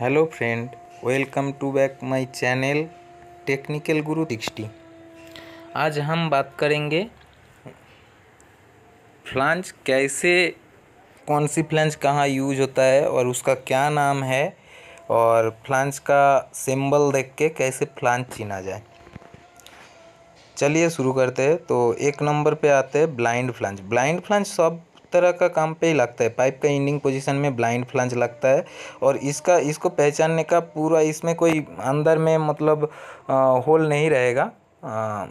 hello friend welcome to back my channel technical Guru sixty आज हम बात करेंगे फ्लांज कैसे कौन सी फ्लांज कहाँ यूज होता है और उसका क्या नाम है और फ्लांज का सिंबल देख के कैसे फ्लांज चीना जाए चलिए शुरू करते हैं तो एक नंबर पे आते हैं ब्लाइंड फ्लांज ब्लाइंड फ्लांज सब तरह का काम पे ही लगता है पाइप का इंडिंग पोजीशन में ब्लाइंड फ्लंज लगता है और इसका इसको पहचानने का पूरा इसमें कोई अंदर में मतलब होल नहीं रहेगा आ,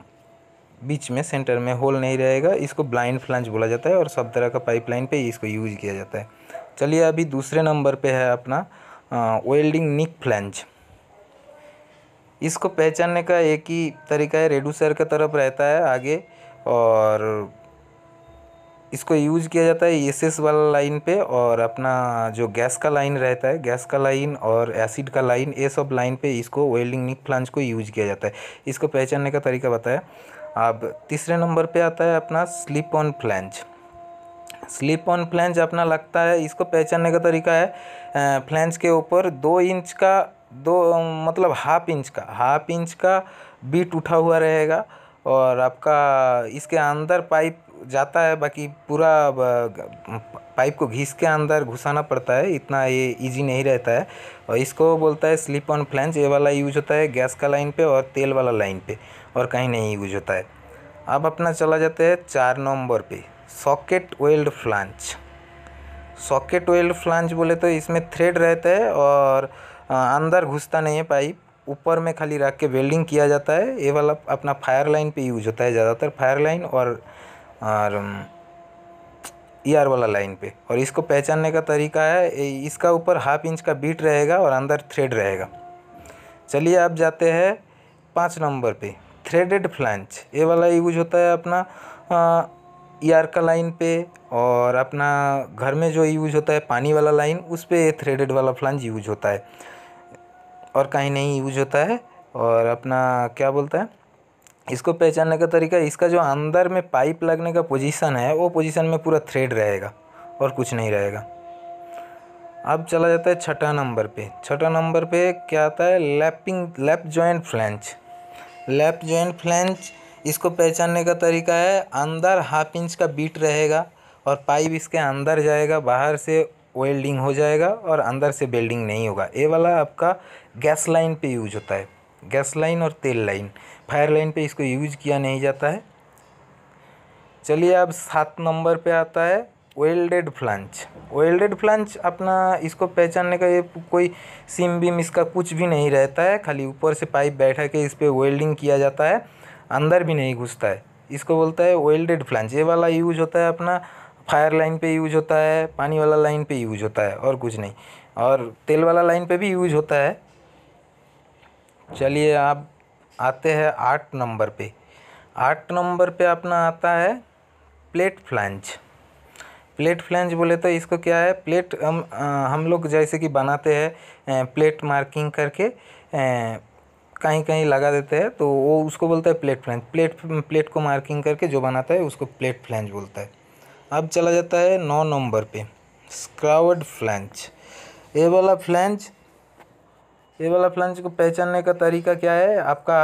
बीच में सेंटर में होल नहीं रहेगा इसको ब्लाइंड फ्लंज बोला जाता है और सब तरह का पाइपलाइन पे इसको यूज किया जाता है चलिए अभी दूसरे नंबर पे है अपना वेल्डिंग निक फ्लंज इसको पहचानने का एक ही तरीका है रेडूसर का तरफ रहता है आगे और इसको यूज किया जाता है एस वाला लाइन पे और अपना जो गैस का लाइन रहता है गैस का लाइन और एसिड का लाइन ये सब लाइन पे इसको वेल्डिंग निक फ्लांज को यूज किया जाता है इसको पहचानने का तरीका बताया अब तीसरे नंबर पे आता है अपना slip on flange slip on flange अपना लगता है इसको पहचानने का तरीका है फ्लैंज के ऊपर दो इंच का दो मतलब हाफ इंच का हाफ इंच का बीट उठा हुआ रहेगा और आपका इसके अंदर पाइप जाता है बाकी पूरा पाइप को घिस के अंदर घुसाना पड़ता है इतना ये इजी नहीं रहता है और इसको बोलता है स्लिप ऑन फ्लैंज ये वाला यूज होता है गैस का लाइन पे और तेल वाला लाइन पे और कहीं नहीं यूज होता है अब अपना चला जाता है चार नंबर पे socket weld flange socket weld flange बोले तो इसमें थ्रेड रहता है और अंदर घुसता नहीं है पाइप ऊपर में खाली रख के वेल्डिंग किया जाता है ये वाला अपना फायर लाइन पे यूज होता है ज़्यादातर फायर लाइन और ई आर e वाला लाइन पे और इसको पहचानने का तरीका है इसका ऊपर हाफ इंच का बीट रहेगा और अंदर थ्रेड रहेगा चलिए आप जाते हैं पाँच नंबर पे थ्रेडेड फ्लैंच ये वाला यूज होता है अपना ई आर e का लाइन पे और अपना घर में जो यूज होता है पानी वाला लाइन उस पर थ्रेडेड वाला फ्लैंच यूज होता है और कहीं नहीं यूज होता है और अपना क्या बोलता है इसको पहचानने का तरीका इसका जो अंदर में पाइप लगने का पोजीशन है वो पोजीशन में पूरा थ्रेड रहेगा और कुछ नहीं रहेगा अब चला जाता है छठा नंबर पे छठा नंबर पे क्या आता है lapping lap joint flange lap joint flange इसको पहचानने का तरीका है अंदर हाफ इंच का बीट रहेगा और पाइप इसके अंदर जाएगा बाहर से वेल्डिंग हो जाएगा और अंदर से वेल्डिंग नहीं होगा ये वाला आपका गैस लाइन पे यूज होता है गैस लाइन और तेल लाइन फायर लाइन पे इसको यूज किया नहीं जाता है चलिए अब सात नंबर पे आता है वेल्डेड फ्लांच वेल्डेड फ्लांच अपना इसको पहचानने का ये कोई सिम बिम इसका कुछ भी नहीं रहता है खाली ऊपर से पाइप बैठा के इस पर वेल्डिंग किया जाता है अंदर भी नहीं घुसता है इसको बोलता है वेल्डेड फ्लांच ये वाला यूज होता है अपना फायर लाइन पे यूज होता है पानी वाला लाइन पे यूज होता है और कुछ नहीं और तेल वाला लाइन पे भी यूज होता है चलिए आप आते हैं आठ नंबर पे आठ नंबर पे अपना आता है प्लेट फ्लैंज प्लेट फ्लैंज बोले तो इसको क्या है प्लेट हम हम लोग जैसे कि बनाते हैं प्लेट मार्किंग करके ए, कहीं कहीं लगा देते हैं तो वो उसको बोलता है प्लेट फ्लैंज प्लेट प्लेट को मार्किंग करके जो बनाता है उसको प्लेट फ्लैंज बोलता है अब चला जाता है नौ नंबर पे स्क्राउड फ्लैंच ये वाला फ्लैंच ये वाला फ्लैंच को पहचानने का तरीका क्या है आपका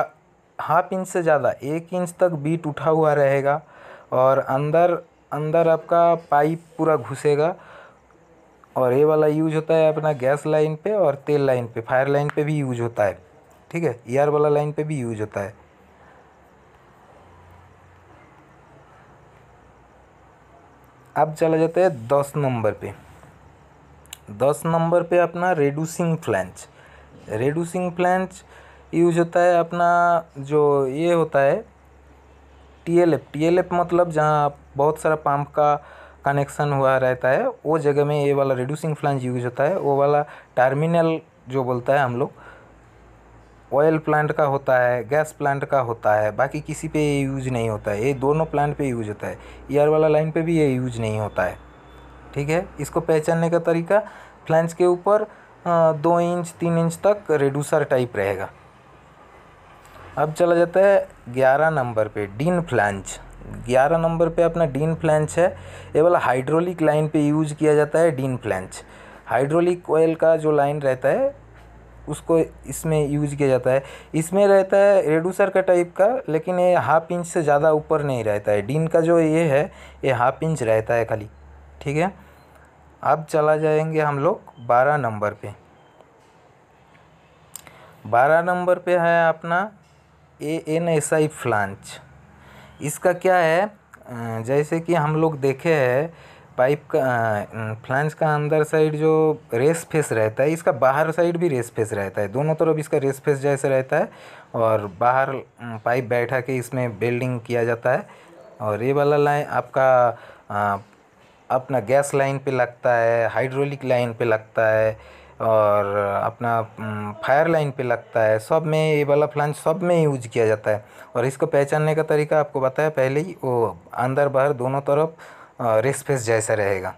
हाफ इंच से ज़्यादा एक इंच तक बीट उठा हुआ रहेगा और अंदर अंदर आपका पाइप पूरा घुसेगा और ये वाला यूज होता है अपना गैस लाइन पे और तेल लाइन पे फायर लाइन पे भी यूज होता है ठीक है एयर वाला लाइन पे भी यूज होता है अब चला जाता है दस नंबर पे दस नंबर पे अपना reducing flange reducing flange use होता है अपना जो ये होता है टीएलएफ टीएलएफ मतलब जहाँ बहुत सारा पंप का कनेक्शन हुआ रहता है वो जगह में ये वाला रेड्यूसिंग फ्लैंच यूज होता है वो वाला टर्मिनल जो बोलता है हम लोग ऑयल प्लांट का होता है गैस प्लांट का होता है बाकी किसी पे ये यूज नहीं होता है ये दोनों प्लांट पे यूज होता है ईयर वाला लाइन पे भी ये यूज नहीं होता है ठीक है इसको पहचानने का तरीका फ्लैंज के ऊपर दो इंच तीन इंच तक रेड्यूसर टाइप रहेगा अब चला जाता है ग्यारह नंबर पे डीन फ्लैंज ग्यारह नंबर पे अपना डीन फ्लैंज है ये वाला हाइड्रोलिक लाइन पे यूज किया जाता है डीन फ्लैंज हाइड्रोलिक ऑयल का जो लाइन रहता है उसको इसमें यूज किया जाता है इसमें रहता है रेडूसर का टाइप का लेकिन ये हाफ इंच से ज़्यादा ऊपर नहीं रहता है डीन का जो ये है ये हाफ इंच रहता है खाली ठीक है अब चला जाएंगे हम लोग बारह नंबर पे बारह नंबर पे है अपना A N S I flange इसका क्या है जैसे कि हम लोग देखे हैं पाइप का फ्लैंज का अंदर साइड जो रेस फेस रहता है इसका बाहर साइड भी रेस फेस रहता है दोनों तरफ इसका रेस फेस जैसे रहता है और बाहर पाइप बैठा के इसमें बेल्डिंग किया जाता है और ये वाला लाइन आपका आ, अपना गैस लाइन पे लगता है हाइड्रोलिक लाइन पे लगता है और अपना फायर लाइन पे लगता है सब में ये वाला फ्लैंज सब में यूज किया जाता है और इसको पहचानने का तरीका आपको बताया पहले ही वो अंदर बाहर दोनों तरफ रिक्स फेस जैसा रहेगा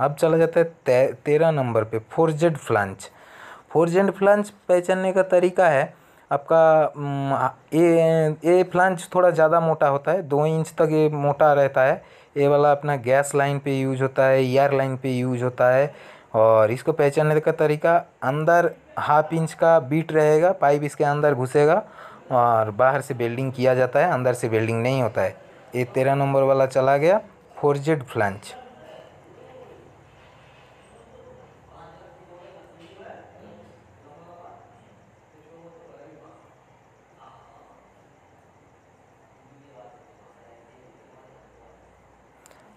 अब चला जाता है ते, तेरह नंबर पे four Z flange four Z flange पहचानने का तरीका है आपका ए ए फ्लांच थोड़ा ज़्यादा मोटा होता है दो इंच तक ये मोटा रहता है ये वाला अपना गैस लाइन पे यूज होता है एयर लाइन पे यूज होता है और इसको पहचानने का तरीका अंदर हाफ इंच का बीट रहेगा पाइप इसके अंदर घुसेगा और बाहर से वेल्डिंग किया जाता है अंदर से वेल्डिंग नहीं होता है ये तेरह नंबर वाला चला गया फोरजेड फ्लैंज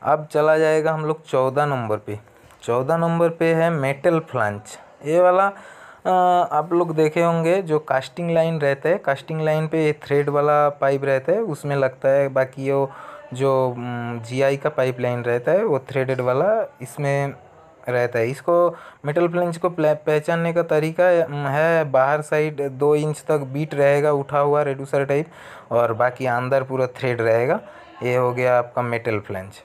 अब चला जाएगा हम लोग चौदह नंबर पे चौदह नंबर पे है मेटल फ्लांच ये वाला आप लोग देखे होंगे जो कास्टिंग लाइन रहता है कास्टिंग लाइन पे थ्रेड वाला पाइप रहता है उसमें लगता है बाकी वो जो जी आई का पाइपलाइन रहता है वो थ्रेडेड वाला इसमें रहता है इसको मेटल फ्लैंज को पहचानने का तरीका है बाहर साइड दो इंच तक बीट रहेगा उठा हुआ रेडूसर टाइप और बाकी अंदर पूरा थ्रेड रहेगा ये हो गया आपका मेटल फ्लैंज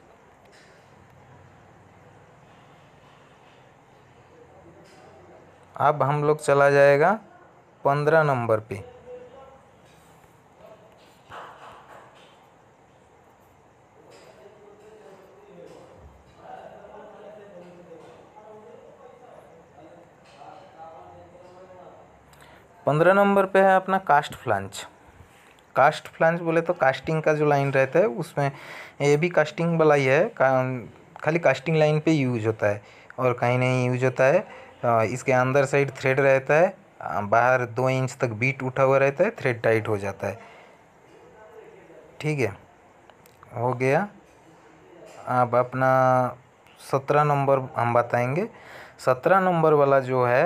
अब हम लोग चला जाएगा पंद्रह नंबर पे पंद्रह नंबर पे है अपना कास्ट फ्लांच कास्ट फ्लांच बोले तो कास्टिंग का जो लाइन रहता है उसमें ये भी कास्टिंग वाला ही है का, खाली कास्टिंग लाइन पे यूज होता है और कहीं नहीं यूज होता है इसके अंदर साइड थ्रेड रहता है बाहर दो इंच तक बीट उठा हुआ रहता है थ्रेड टाइट हो जाता है ठीक है हो गया अब अपना सत्रह नंबर हम बताएंगे सत्रह नंबर वाला जो है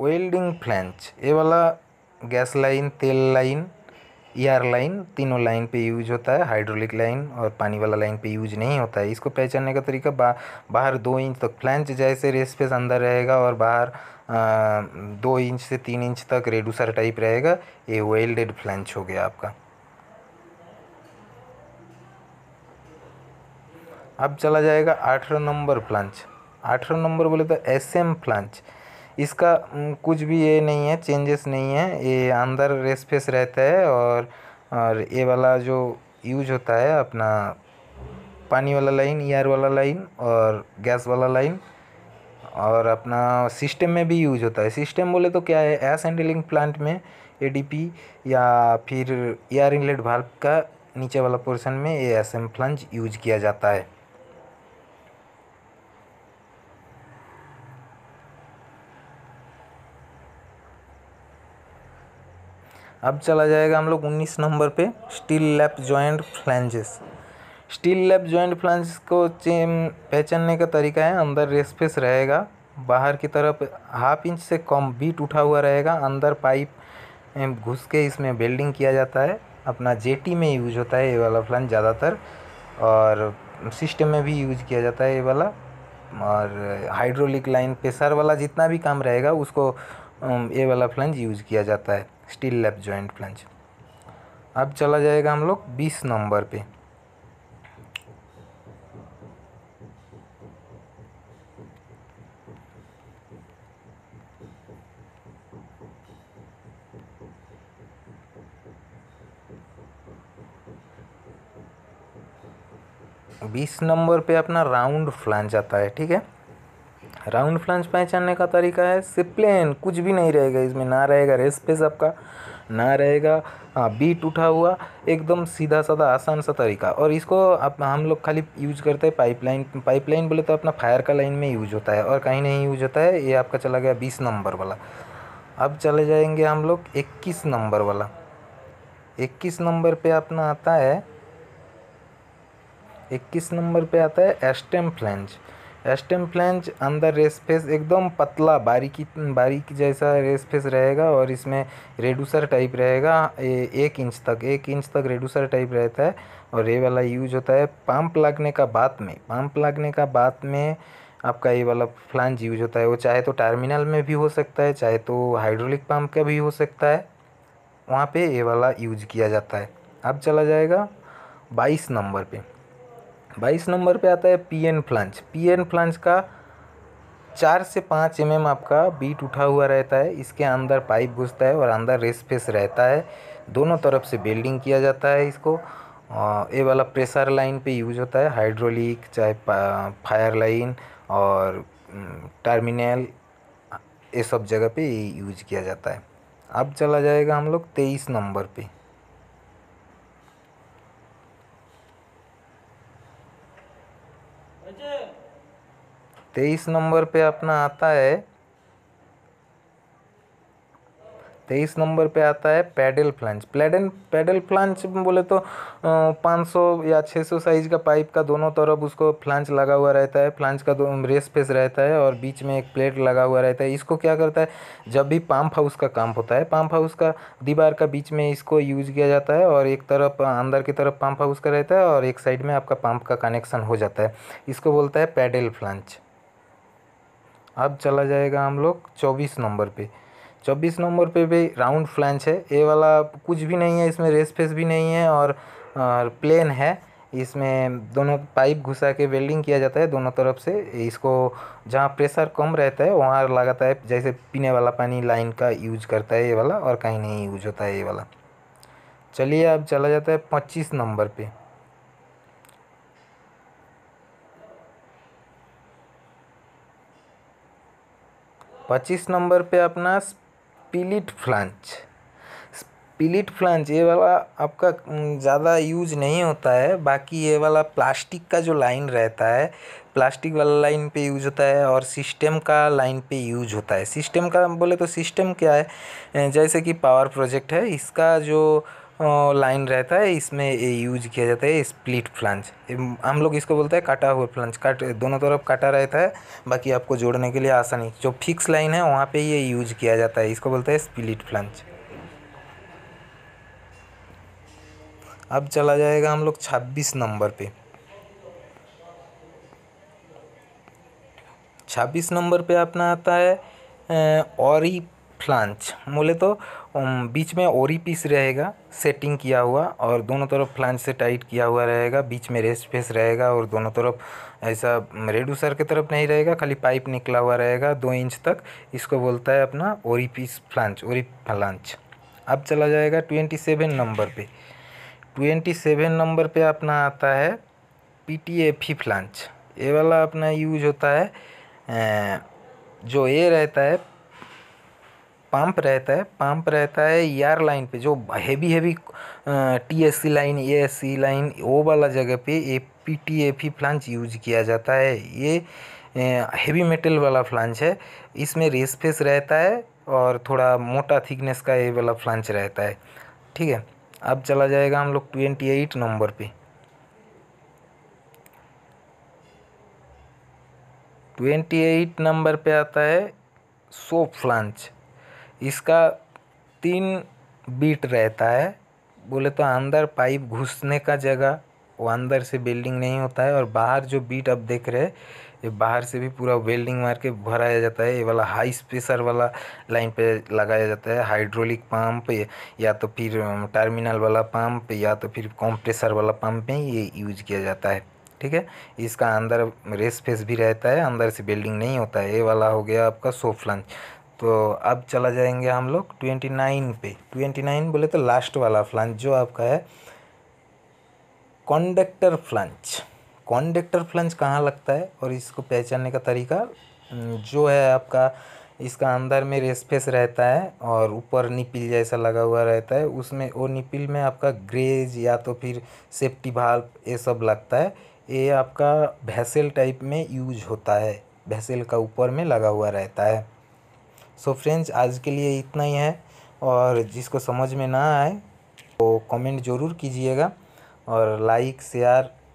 वेल्डिंग फ्लैंच ये वाला गैस लाइन तेल लाइन एयर लाइन तीनों लाइन पे यूज होता है हाइड्रोलिक लाइन और पानी वाला लाइन पे यूज नहीं होता है इसको पहचानने का तरीका बा, बाहर दो इंच तक फ्लैंच जैसे रेस पे अंदर रहेगा और बाहर आ, दो इंच से तीन इंच तक रेडूसर टाइप रहेगा ये वेल्डेड फ्लैंच हो गया आपका अब चला जाएगा अठारह नंबर फ्लैंच अठारह नंबर बोले तो एस एम फ्लैंच इसका कुछ भी ये नहीं है चेंजेस नहीं है ये अंदर रेस फेस रहता है और और ये वाला जो यूज होता है अपना पानी वाला लाइन एयर वाला लाइन और गैस वाला लाइन और अपना सिस्टम में भी यूज होता है सिस्टम बोले तो क्या है एस हैंडलिंग प्लांट में एडीपी या फिर एयर इनलेट भाल्व का नीचे वाला पोर्शन में A S M flange use किया जाता है अब चला जाएगा हम लोग उन्नीस नंबर पे steel lap joint flanges steel lap joint flanges को पहचानने का तरीका है अंदर रेस्पेस रहेगा बाहर की तरफ हाफ इंच से कम बीट उठा हुआ रहेगा अंदर पाइप घुस के इसमें बेल्डिंग किया जाता है अपना जेटी में यूज होता है ये वाला फ्लैंज ज़्यादातर और सिस्टम में भी यूज किया जाता है ये वाला और हाइड्रोलिक लाइन प्रेशर वाला जितना भी काम रहेगा उसको ये वाला फ्लैंज यूज किया जाता है स्टील लैप जॉइंट फ्लेंज अब चला जाएगा हम लोग बीस नंबर पे बीस नंबर पे अपना राउंड फ्लैंज आता है ठीक है राउंड फ्लांज पहचानने का तरीका है सिप्लेन कुछ भी नहीं रहेगा इसमें ना रहेगा रेस पेस आपका ना रहेगा हाँ बीट उठा हुआ एकदम सीधा साधा आसान सा तरीका और इसको आप हम लोग खाली यूज करते हैं पाइपलाइन पाइपलाइन बोले तो अपना फायर का लाइन में यूज होता है और कहीं नहीं यूज होता है ये आपका चला गया बीस नंबर वाला अब चले जाएंगे हम लोग इक्कीस नंबर वाला इक्कीस नंबर पर अपना आता है इक्कीस नंबर पर आता है एस्टेम फ्लेंज स्टेम फ्लेंज अंदर रेस फेस एकदम पतला बारीकी बारीक जैसा रेस फेस रहेगा और इसमें रेडूसर टाइप रहेगा एक इंच तक एक इंच तक रेडूसर टाइप रहता है और ये वाला यूज होता है पंप लगने का बाद में पंप लगने का बाद में आपका ये वाला फ्लेंज यूज होता है वो चाहे तो टर्मिनल में भी हो सकता है चाहे तो हाइड्रोलिक पम्प का भी हो सकता है वहाँ पर ये वाला यूज किया जाता है अब चला जाएगा बाईस नंबर पर बाईस नंबर पे आता है P N flange P N flange का चार से पाँच एम mm आपका बीट उठा हुआ रहता है इसके अंदर पाइप घुसता है और अंदर रेस फेस रहता है दोनों तरफ से बेल्डिंग किया जाता है इसको ये वाला प्रेशर लाइन पे यूज होता है हाइड्रोलिक चाहे फायर लाइन और टर्मिनल ये सब जगह पे यूज किया जाता है अब चला जाएगा हम लोग तेईस नंबर पे तेईस नंबर पे अपना आता है तेईस नंबर पे आता है पैडल फ्लांच प्लेडन पैडल फ्लांच बोले तो पाँच सौ या छः सौ साइज का पाइप का दोनों तरफ उसको फ्लांच लगा हुआ रहता है फ्लांच का दो रेस फेस रहता है और बीच में एक प्लेट लगा हुआ रहता है इसको क्या करता है जब भी पाम्प हाउस का काम होता है पाम्प हाउस का दीवार का बीच में इसको यूज किया जाता है और एक तरफ अंदर की तरफ पाम्प हाउस का रहता है और एक साइड में आपका पाम्प का कनेक्शन हो जाता है इसको बोलता है पैडल फ्लंच अब चला जाएगा हम लोग चौबीस नंबर पे चौबीस नंबर पे भी राउंड फ्लैंच है ये वाला कुछ भी नहीं है इसमें रेस फेस भी नहीं है और प्लेन है इसमें दोनों पाइप घुसा के वेल्डिंग किया जाता है दोनों तरफ से इसको जहाँ प्रेशर कम रहता है वहाँ लगाता है जैसे पीने वाला पानी लाइन का यूज करता है ये वाला और कहीं नहीं यूज होता है ये वाला चलिए अब चला जाता है पच्चीस नंबर पर पच्चीस नंबर पे अपना स्पिलिट फ्लांच स्पिलिट फ्लांच ये वाला आपका ज़्यादा यूज नहीं होता है बाकी ये वाला प्लास्टिक का जो लाइन रहता है प्लास्टिक वाला लाइन पे यूज होता है और सिस्टम का लाइन पे यूज होता है सिस्टम का बोले तो सिस्टम क्या है जैसे कि पावर प्रोजेक्ट है इसका जो हाँ, लाइन रहता है इसमें यूज किया जाता है स्प्लिट फ्लांज हम लोग इसको बोलते हैं काटा हुआ फ्लांज काट दोनों तरफ काटा रहता है बाकी आपको जोड़ने के लिए आसानी जो फिक्स लाइन है वहाँ पे ये यूज किया जाता है इसको बोलते हैं स्प्लिट फ्लांज अब चला जाएगा हम लोग छब्बीस नंबर पे छब्बीस नंबर पे अपना आता है ही फ्लांच बोले तो बीच में ओरी पीस रहेगा सेटिंग किया हुआ और दोनों तरफ फ्लांच से टाइट किया हुआ रहेगा बीच में रेस्ट फेस रहेगा और दोनों तरफ ऐसा रेडूसर की तरफ नहीं रहेगा खाली पाइप निकला हुआ रहेगा दो इंच तक इसको बोलता है अपना ओरी पीस फ्लांच ओरी फ्लांच अब चला जाएगा ट्वेंटी सेवन नंबर पे ट्वेंटी सेवन नंबर पे अपना आता है पी टी ए फी फ्लांच ये वाला अपना यूज होता है जो ए रहता है पंप रहता है पंप रहता है यार लाइन पे जो heavy heavy T S C line A S C line ओ वाला जगह पे A P T A P flange use किया जाता है ये हैवी मेटल वाला फ्लांच है इसमें रेस फेस रहता है और थोड़ा मोटा थिकनेस का ये वाला फ्लांच रहता है ठीक है अब चला जाएगा हम लोग ट्वेंटी एट नंबर पे ट्वेंटी एट नंबर पे आता है सोप फ्लांच इसका तीन बीट रहता है बोले तो अंदर पाइप घुसने का जगह वो अंदर से वेल्डिंग नहीं होता है और बाहर जो बीट आप देख रहे हैं ये बाहर से भी पूरा वेल्डिंग मार के भराया जाता है ये वाला हाई स्पेशर वाला लाइन पे लगाया जाता है हाइड्रोलिक पंप या तो फिर टर्मिनल वाला पंप या तो फिर कॉम्प्रेसर वाला पंप में ये यूज किया जाता है ठीक है इसका अंदर रेस फेस भी रहता है अंदर से वेल्डिंग नहीं होता है ये वाला हो गया आपका सोफ्लंच तो अब चला जाएंगे हम लोग ट्वेंटी नाइन पे ट्वेंटी नाइन बोले तो लास्ट वाला फ्लंच जो आपका है कॉन्डक्टर फ्लंच कॉन्डक्टर फ्लंच कहाँ लगता है और इसको पहचानने का तरीका जो है आपका इसका अंदर में रेसफेस रहता है और ऊपर निपिल जैसा लगा हुआ रहता है उसमें वो निपिल में आपका ग्रेज या तो फिर सेफ्टी भाल्व ये सब लगता है ये आपका भैसेल टाइप में यूज होता है भैसेल का ऊपर में लगा हुआ रहता है सो फ्रेंड्स आज के लिए इतना ही है और जिसको समझ में ना आए तो कमेंट ज़रूर कीजिएगा और लाइक शेयर